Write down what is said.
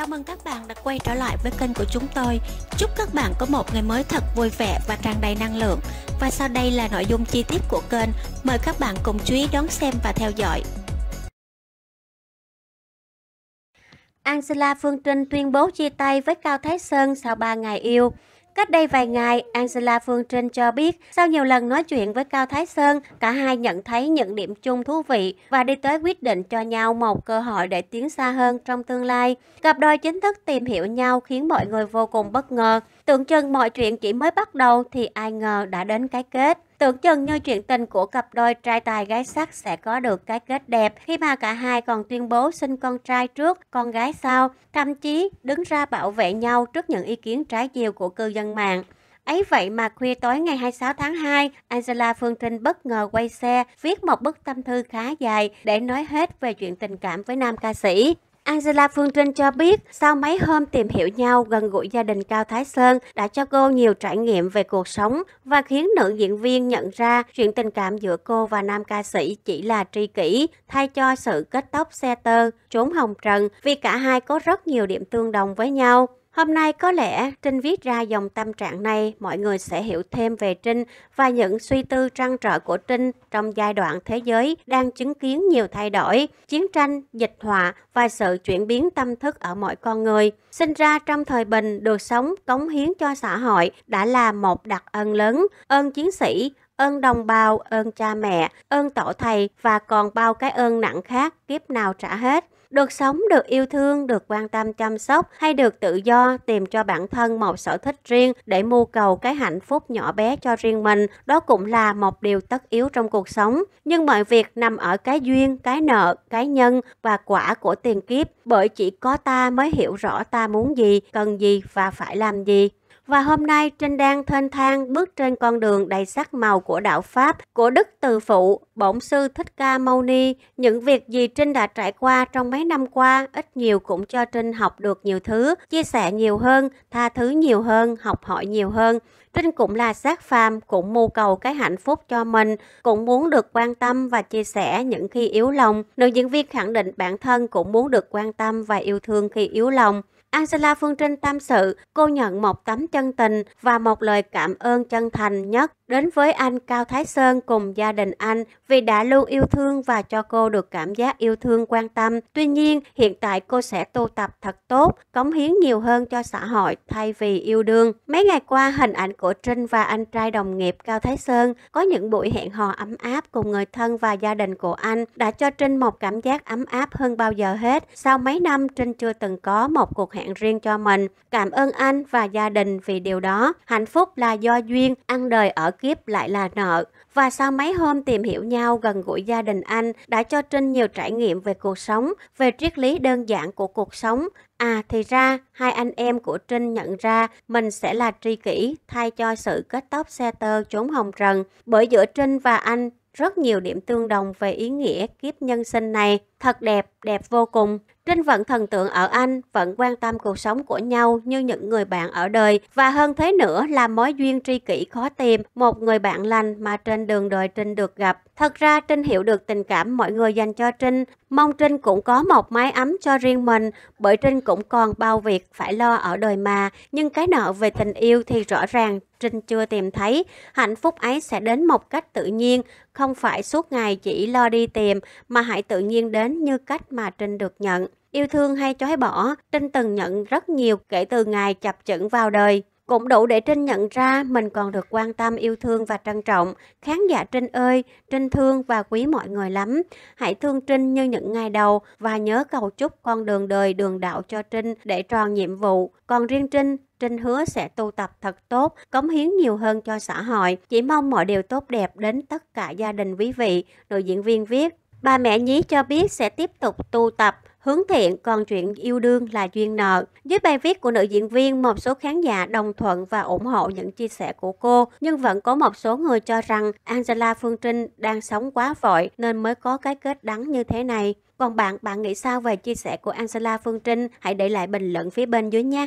Chào mừng các bạn đã quay trở lại với kênh của chúng tôi. Chúc các bạn có một ngày mới thật vui vẻ và tràn đầy năng lượng. Và sau đây là nội dung chi tiết của kênh. Mời các bạn cùng chú ý đón xem và theo dõi. Angela Phương Trinh tuyên bố chia tay với Cao Thái Sơn sau 3 ngày yêu. Cách đây vài ngày, Angela Phương Trinh cho biết, sau nhiều lần nói chuyện với Cao Thái Sơn, cả hai nhận thấy những điểm chung thú vị và đi tới quyết định cho nhau một cơ hội để tiến xa hơn trong tương lai. Cặp đôi chính thức tìm hiểu nhau khiến mọi người vô cùng bất ngờ. Tưởng chừng mọi chuyện chỉ mới bắt đầu thì ai ngờ đã đến cái kết. Tưởng chừng như chuyện tình của cặp đôi trai tài gái sắc sẽ có được cái kết đẹp khi mà cả hai còn tuyên bố sinh con trai trước, con gái sau, thậm chí đứng ra bảo vệ nhau trước những ý kiến trái chiều của cư dân mạng. Ấy vậy mà khuya tối ngày 26 tháng 2, Angela Phương Trinh bất ngờ quay xe viết một bức tâm thư khá dài để nói hết về chuyện tình cảm với nam ca sĩ. Angela Phương Trinh cho biết, sau mấy hôm tìm hiểu nhau gần gũi gia đình Cao Thái Sơn đã cho cô nhiều trải nghiệm về cuộc sống và khiến nữ diễn viên nhận ra chuyện tình cảm giữa cô và nam ca sĩ chỉ là tri kỷ thay cho sự kết tóc xe tơ, trốn hồng trần vì cả hai có rất nhiều điểm tương đồng với nhau. Hôm nay có lẽ Trinh viết ra dòng tâm trạng này, mọi người sẽ hiểu thêm về Trinh và những suy tư trăn trở của Trinh trong giai đoạn thế giới đang chứng kiến nhiều thay đổi, chiến tranh, dịch họa và sự chuyển biến tâm thức ở mọi con người. Sinh ra trong thời bình, được sống cống hiến cho xã hội đã là một đặc ân lớn, ơn chiến sĩ, ơn đồng bào, ơn cha mẹ, ơn tổ thầy và còn bao cái ơn nặng khác kiếp nào trả hết. Được sống, được yêu thương, được quan tâm chăm sóc hay được tự do tìm cho bản thân một sở thích riêng để mưu cầu cái hạnh phúc nhỏ bé cho riêng mình, đó cũng là một điều tất yếu trong cuộc sống. Nhưng mọi việc nằm ở cái duyên, cái nợ, cái nhân và quả của tiền kiếp, bởi chỉ có ta mới hiểu rõ ta muốn gì, cần gì và phải làm gì và hôm nay Trinh đang thênh thang bước trên con đường đầy sắc màu của đạo Pháp, của Đức Từ Phụ, Bổn Sư Thích Ca Mâu Ni. Những việc gì Trinh đã trải qua trong mấy năm qua, ít nhiều cũng cho Trinh học được nhiều thứ, chia sẻ nhiều hơn, tha thứ nhiều hơn, học hỏi nhiều hơn. Trinh cũng là sát phàm, cũng mưu cầu cái hạnh phúc cho mình, cũng muốn được quan tâm và chia sẻ những khi yếu lòng. Nữ diễn viên khẳng định bản thân cũng muốn được quan tâm và yêu thương khi yếu lòng. Angela Phương Trinh tâm sự, cô nhận một tấm chân tình và một lời cảm ơn chân thành nhất đến với anh Cao Thái Sơn cùng gia đình anh vì đã luôn yêu thương và cho cô được cảm giác yêu thương quan tâm. Tuy nhiên, hiện tại cô sẽ tu tập thật tốt, cống hiến nhiều hơn cho xã hội thay vì yêu đương. Mấy ngày qua, hình ảnh của Trinh và anh trai đồng nghiệp Cao Thái Sơn có những buổi hẹn hò ấm áp cùng người thân và gia đình của anh đã cho Trinh một cảm giác ấm áp hơn bao giờ hết. Sau mấy năm, Trinh chưa từng có một cuộc hẹn riêng cho mình. Cảm ơn anh và gia đình vì điều đó. Hạnh phúc là do duyên, ăn đời ở kiếp lại là nợ. Và sau mấy hôm tìm hiểu nhau gần gũi gia đình anh đã cho Trinh nhiều trải nghiệm về cuộc sống, về triết lý đơn giản của cuộc sống. À thì ra, hai anh em của Trinh nhận ra mình sẽ là tri kỷ thay cho sự kết tóc xe tơ trốn hồng trần. Bởi giữa Trinh và anh rất nhiều điểm tương đồng về ý nghĩa kiếp nhân sinh này. Thật đẹp, đẹp vô cùng. Trinh vẫn thần tượng ở anh, vẫn quan tâm cuộc sống của nhau như những người bạn ở đời và hơn thế nữa là mối duyên tri kỷ khó tìm, một người bạn lành mà trên đường đời Trinh được gặp. Thật ra Trinh hiểu được tình cảm mọi người dành cho Trinh, mong Trinh cũng có một mái ấm cho riêng mình bởi Trinh cũng còn bao việc phải lo ở đời mà, nhưng cái nợ về tình yêu thì rõ ràng Trinh chưa tìm thấy, hạnh phúc ấy sẽ đến một cách tự nhiên, không phải suốt ngày chỉ lo đi tìm mà hãy tự nhiên đến đến như cách mà Trinh được nhận. Yêu thương hay chối bỏ, Trinh từng nhận rất nhiều kể từ ngày chập chững vào đời. Cũng đủ để Trinh nhận ra mình còn được quan tâm yêu thương và trân trọng. Khán giả Trinh ơi, Trinh thương và quý mọi người lắm. Hãy thương Trinh như những ngày đầu và nhớ cầu chúc con đường đời đường đạo cho Trinh để tròn nhiệm vụ. Còn riêng Trinh, Trinh hứa sẽ tu tập thật tốt, cống hiến nhiều hơn cho xã hội. Chỉ mong mọi điều tốt đẹp đến tất cả gia đình quý vị, Nội diễn viên viết. Bà mẹ nhí cho biết sẽ tiếp tục tu tập, hướng thiện còn chuyện yêu đương là duyên nợ. Dưới bài viết của nữ diễn viên, một số khán giả đồng thuận và ủng hộ những chia sẻ của cô, nhưng vẫn có một số người cho rằng Angela Phương Trinh đang sống quá vội nên mới có cái kết đắng như thế này. Còn bạn, bạn nghĩ sao về chia sẻ của Angela Phương Trinh? Hãy để lại bình luận phía bên dưới nhé!